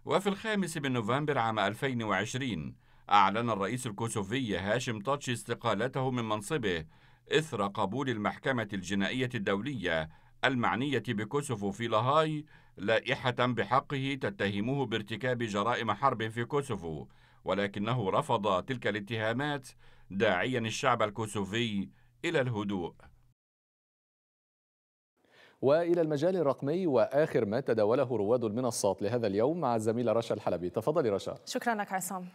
وفي الخامس من نوفمبر عام 2020 أعلن الرئيس الكوسوفي هاشم تاتشي استقالته من منصبه إثر قبول المحكمة الجنائية الدولية المعنية بكوسوفو في لاهاي لائحة بحقه تتهمه بارتكاب جرائم حرب في كوسوفو ولكنه رفض تلك الاتهامات داعيا الشعب الكوسوفي إلى الهدوء والى المجال الرقمي واخر ما تداوله رواد المنصات لهذا اليوم مع الزميله رشا الحلبي تفضلي رشا شكرا لك عصام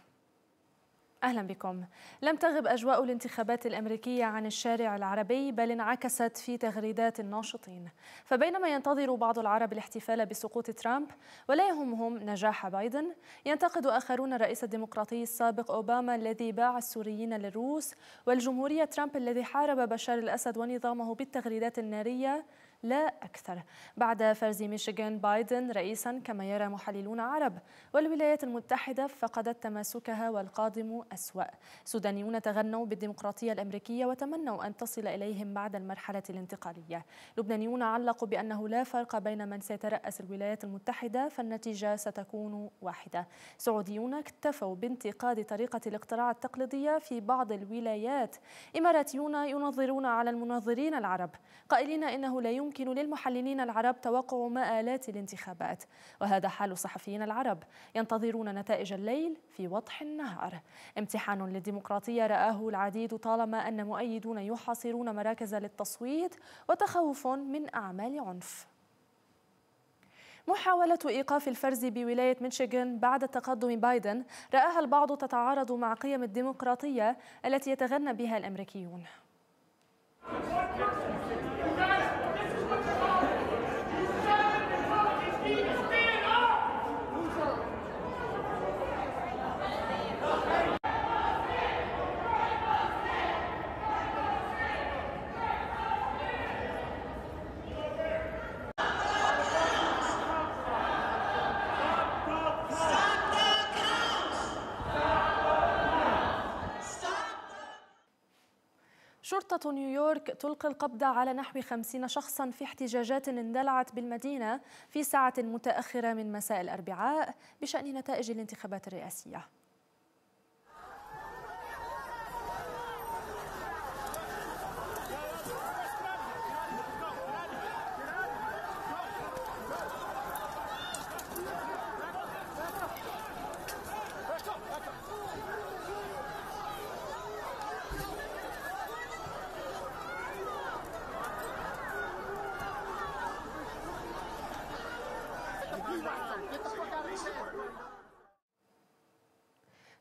أهلا بكم لم تغب أجواء الانتخابات الأمريكية عن الشارع العربي بل انعكست في تغريدات الناشطين فبينما ينتظر بعض العرب الاحتفال بسقوط ترامب ولا يهمهم نجاح بايدن ينتقد آخرون الرئيس الديمقراطي السابق أوباما الذي باع السوريين للروس والجمهورية ترامب الذي حارب بشار الأسد ونظامه بالتغريدات النارية لا أكثر بعد فرز ميشيغان بايدن رئيسا كما يرى محللون عرب والولايات المتحدة فقدت تماسكها والقادم أسوأ سودانيون تغنوا بالديمقراطية الأمريكية وتمنوا أن تصل إليهم بعد المرحلة الانتقالية لبنانيون علقوا بأنه لا فرق بين من سيترأس الولايات المتحدة فالنتيجة ستكون واحدة سعوديون اكتفوا بانتقاد طريقة الاقتراع التقليدية في بعض الولايات إماراتيون ينظرون على المنظرين العرب قائلين إنه لا يمكن يمكن للمحللين العرب توقع مآلات الانتخابات وهذا حال صحفيين العرب ينتظرون نتائج الليل في وضح النهار امتحان للديمقراطية رآه العديد طالما أن مؤيدون يحاصرون مراكز للتصويت وتخوف من أعمال عنف محاولة إيقاف الفرز بولاية ميشيغان بعد تقدم بايدن رآها البعض تتعارض مع قيم الديمقراطية التي يتغنى بها الأمريكيون. نيويورك تلقي القبض على نحو خمسين شخصا في احتجاجات اندلعت بالمدينة في ساعة متأخرة من مساء الأربعاء بشأن نتائج الانتخابات الرئاسية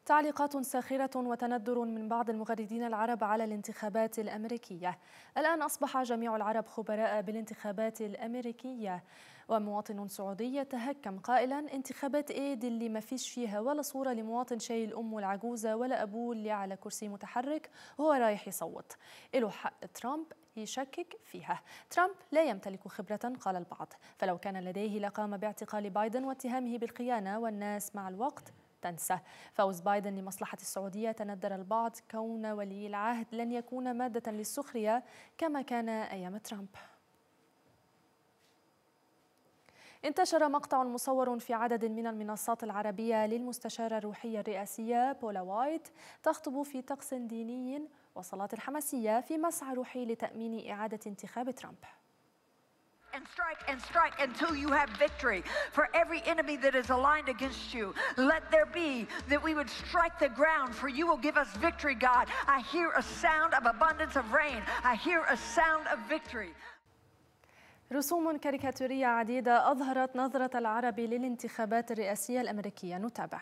تعليقات ساخرة وتندر من بعض المغردين العرب على الانتخابات الأمريكية الآن أصبح جميع العرب خبراء بالانتخابات الأمريكية ومواطن سعودي يتهكم قائلا انتخابات ايد اللي ما فيش فيها ولا صورة لمواطن شايل أمه العجوزة ولا أبوه اللي على كرسي متحرك وهو رايح يصوت له حق ترامب يشكك فيها ترامب لا يمتلك خبرة قال البعض فلو كان لديه لقام باعتقال بايدن واتهامه بالخيانة والناس مع الوقت تنسى فوز بايدن لمصلحة السعودية تندر البعض كون ولي العهد لن يكون مادة للسخرية كما كان أيام ترامب انتشر مقطع مصور في عدد من المنصات العربية للمستشارة الروحية الرئاسية بولا وايت تخطب في طقس ديني وصلاة حماسية في مسعى روحي لتأمين إعادة انتخاب ترامب and strike and strike until you have victory. For every enemy that is aligned against you, let there be that we would strike the ground, for you will give us victory, God. I hear a sound of abundance of rain, I hear a sound of victory. رسوم كاريكاتورية عديدة أظهرت نظرة العرب للانتخابات الرئاسية الأمريكية نتابع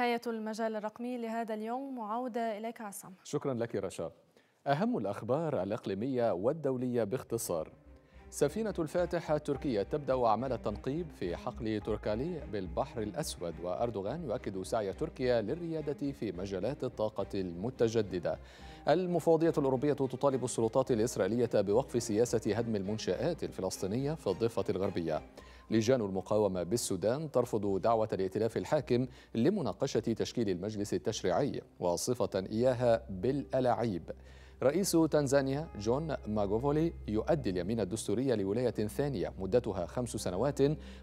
نهاية المجال الرقمي لهذا اليوم وعودة إليك عصام شكرا لك رشا أهم الأخبار الإقليمية والدولية باختصار سفينة الفاتح التركية تبدأ أعمال التنقيب في حقل تركالي بالبحر الأسود وأردوغان يؤكد سعي تركيا للريادة في مجالات الطاقة المتجددة المفوضية الأوروبية تطالب السلطات الإسرائيلية بوقف سياسة هدم المنشآت الفلسطينية في الضفة الغربية لجان المقاومة بالسودان ترفض دعوة الائتلاف الحاكم لمناقشة تشكيل المجلس التشريعي وصفة إياها بالألاعيب رئيس تنزانيا جون ماغوفولي يؤدي اليمين الدستوري لولاية ثانية مدتها خمس سنوات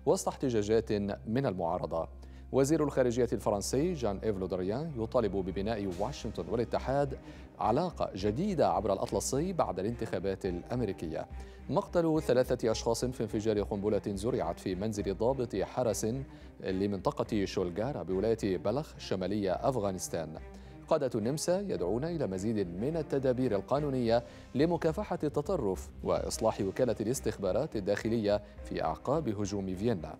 وسط احتجاجات من المعارضة وزير الخارجية الفرنسي جان إيف لودريان يطالب ببناء واشنطن والاتحاد علاقة جديدة عبر الأطلسي بعد الانتخابات الأمريكية مقتل ثلاثة أشخاص في انفجار قنبلة زرعت في منزل ضابط حرس لمنطقة شولغارا بولاية بلخ شمالية أفغانستان قادة النمسا يدعون إلى مزيد من التدابير القانونية لمكافحة التطرف وإصلاح وكالة الاستخبارات الداخلية في أعقاب هجوم فيينا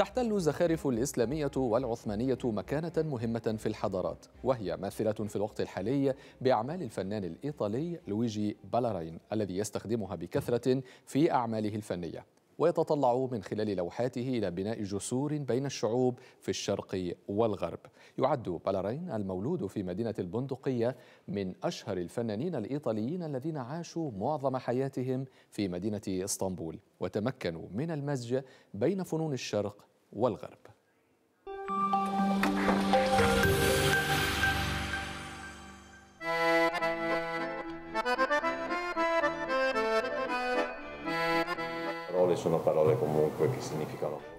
تحتل الزخارف الإسلامية والعثمانية مكانة مهمة في الحضارات وهي ماثلة في الوقت الحالي بأعمال الفنان الإيطالي لويجي بالارين الذي يستخدمها بكثرة في أعماله الفنية ويتطلع من خلال لوحاته إلى بناء جسور بين الشعوب في الشرق والغرب يعد بالارين المولود في مدينة البندقية من أشهر الفنانين الإيطاليين الذين عاشوا معظم حياتهم في مدينة إسطنبول وتمكنوا من المزج بين فنون الشرق والغرب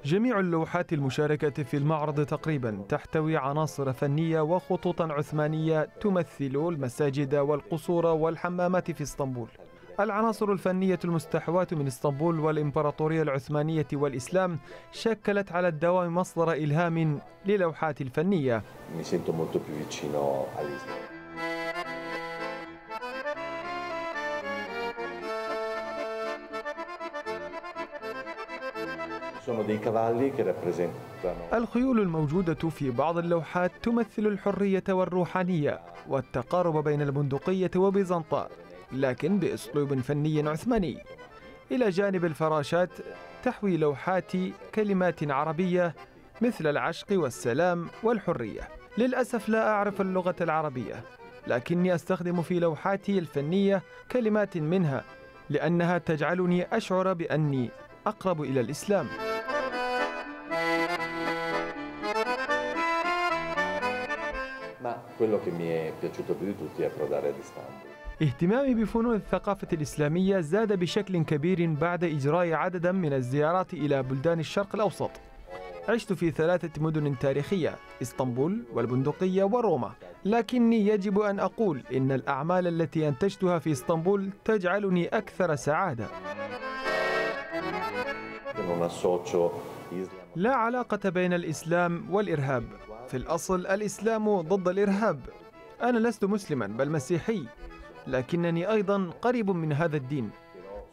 جميع اللوحات المشاركة في المعرض تقريبا تحتوي عناصر فنية وخطوطا عثمانية تمثل المساجد والقصور والحمامات في اسطنبول العناصر الفنية المستحواة من اسطنبول والإمبراطورية العثمانية والإسلام شكلت على الدوام مصدر إلهام للوحات الفنية الخيول الموجودة في بعض اللوحات تمثل الحرية والروحانية والتقارب بين البندقية وبيزنطة لكن بأسلوب فني عثماني إلى جانب الفراشات تحوي لوحات كلمات عربية مثل العشق والسلام والحرية للأسف لا أعرف اللغة العربية لكني أستخدم في لوحاتي الفنية كلمات منها لأنها تجعلني أشعر بأني أقرب إلى الإسلام Ma quello che mi è piaciuto più di tutti è اهتمامي بفنون الثقافة الإسلامية زاد بشكل كبير بعد إجراء عددا من الزيارات إلى بلدان الشرق الأوسط عشت في ثلاثة مدن تاريخية اسطنبول والبندقية وروما لكني يجب أن أقول إن الأعمال التي أنتجتها في اسطنبول تجعلني أكثر سعادة لا علاقة بين الإسلام والإرهاب في الأصل الإسلام ضد الإرهاب أنا لست مسلما بل مسيحي لكنني أيضا قريب من هذا الدين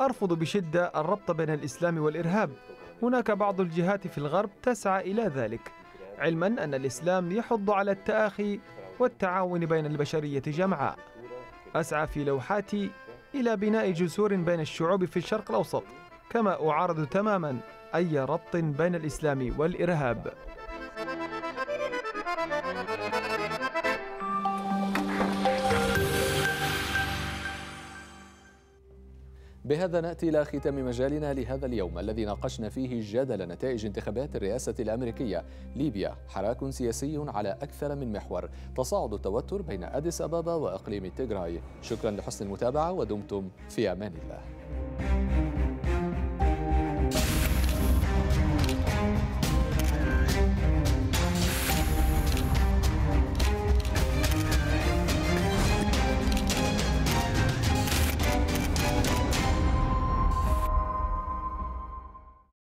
أرفض بشدة الربط بين الإسلام والإرهاب هناك بعض الجهات في الغرب تسعى إلى ذلك علما أن الإسلام يحض على التآخي والتعاون بين البشرية جمعاء أسعى في لوحاتي إلى بناء جسور بين الشعوب في الشرق الأوسط كما أعارض تماما أي ربط بين الإسلام والإرهاب بهذا ناتي الى ختام مجالنا لهذا اليوم الذي ناقشنا فيه جدل نتائج انتخابات الرئاسه الامريكيه ليبيا حراك سياسي على اكثر من محور تصاعد التوتر بين اديس ابابا واقليم تيغراي شكرا لحسن المتابعه ودمتم في امان الله